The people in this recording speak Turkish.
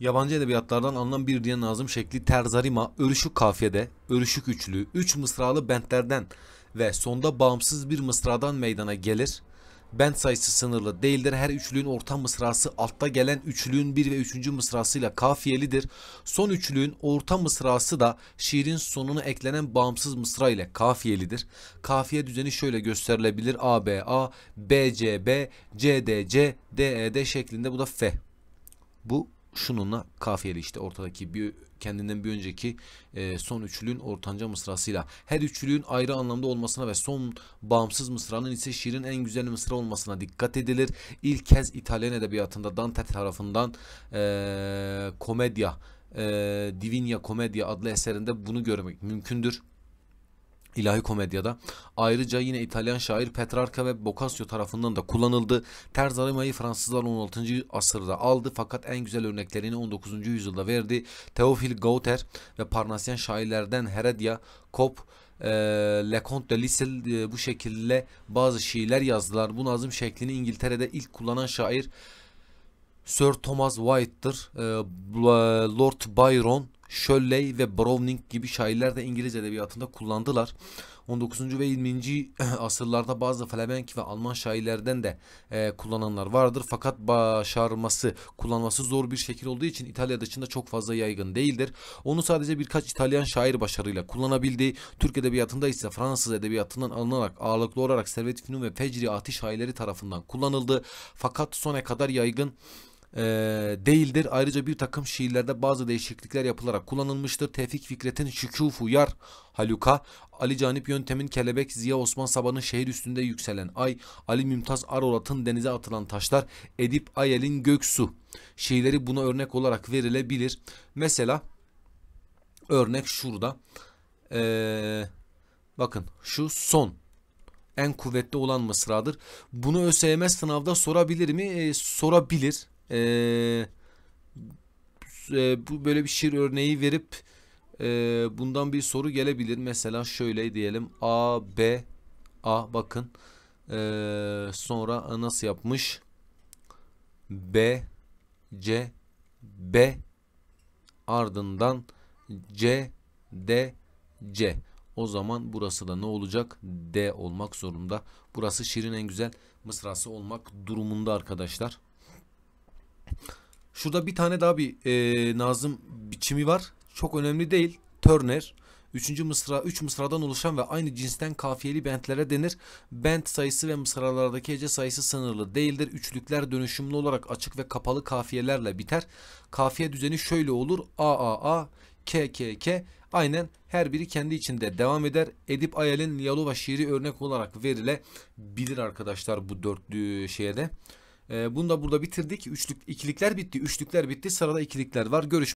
Yabancı edebiyatlardan alınan bir diye nazım şekli terzarima, örüşük kafiyede, örüşük üçlü, üç mısralı bentlerden ve sonda bağımsız bir mısradan meydana gelir. Bent sayısı sınırlı değildir. Her üçlüğün orta mısrası altta gelen üçlüğün bir ve üçüncü mısrasıyla kafiyelidir. Son üçlüğün orta mısrası da şiirin sonuna eklenen bağımsız mısra ile kafiyelidir. Kafiye düzeni şöyle gösterilebilir. A, B, A, B, C, B, C, D, C, D, E, D şeklinde. Bu da F. Bu şununla kafiyeli işte ortadaki bir kendinden bir önceki e, son üçlünün ortanca mısrasıyla. Her üçlünün ayrı anlamda olmasına ve son bağımsız mısranın ise şiirin en güzel mısra olmasına dikkat edilir. İlk kez İtalyan edebiyatında Dante tarafından e, komedya, e, Divina Commedia adlı eserinde bunu görmek mümkündür. İlahi Komedya'da. Ayrıca yine İtalyan şair Petrarca ve Boccaccio tarafından da kullanıldı. Terzarimayı Fransızlar 16. asırda aldı fakat en güzel örneklerini 19. yüzyılda verdi. Teofil Gauter ve Parnasyan şairlerden Heredia, Kop, e, Leconte de Lisle e, bu şekilde bazı şiirler yazdılar. Bu nazım şeklini İngiltere'de ilk kullanan şair Sir Thomas White'tır. E, Lord Byron Shelley ve Browning gibi şairler de İngiliz edebiyatında kullandılar. 19. ve 20. asırlarda bazı Flemenk ve Alman şairlerden de e, kullananlar vardır. Fakat başarması, kullanması zor bir şekil olduğu için İtalya dışında çok fazla yaygın değildir. Onu sadece birkaç İtalyan şair başarıyla kullanabildi. Türk edebiyatında ise Fransız edebiyatından alınarak ağırlıklı olarak Servet Fünun ve Fecri Ati şairleri tarafından kullanıldı. Fakat sona kadar yaygın e, değildir. Ayrıca bir takım şiirlerde bazı değişiklikler yapılarak kullanılmıştır. Tevfik Fikret'in Şükufu Yar Haluka, Ali Canip Yöntem'in Kelebek, Ziya Osman Saban'ın Şehir Üstünde Yükselen Ay, Ali Mümtaz Arolat'ın Denize Atılan Taşlar, Edip Ayel'in Göksu şiirleri buna örnek olarak verilebilir. Mesela örnek şurada. Ee, bakın şu son en kuvvetli olan mısradır. Bunu ÖSYM sınavda sorabilir mi? E, sorabilir. E, bu böyle bir şiir örneği verip bundan bir soru gelebilir. Mesela şöyle diyelim A, B, A bakın. Sonra nasıl yapmış? B, C, B ardından C, D, C. O zaman burası da ne olacak? D olmak zorunda. Burası şiirin en güzel mısrası olmak durumunda arkadaşlar. Şurada bir tane daha bir e, Nazım biçimi var. Çok önemli değil. Turner. Üçüncü mısra, üç mısradan oluşan ve aynı cinsten kafiyeli bentlere denir. Bent sayısı ve mısralardaki hece sayısı sınırlı değildir. Üçlükler dönüşümlü olarak açık ve kapalı kafiyelerle biter. Kafiye düzeni şöyle olur. A A A K K K aynen her biri kendi içinde devam eder. Edip Ayel'in Yalova şiiri örnek olarak verilebilir arkadaşlar bu dörtlü şeye de. Ee, bunu da burada bitirdik. Üçlük, ikilikler bitti. Üçlükler bitti. Sırada ikilikler var. Görüşmek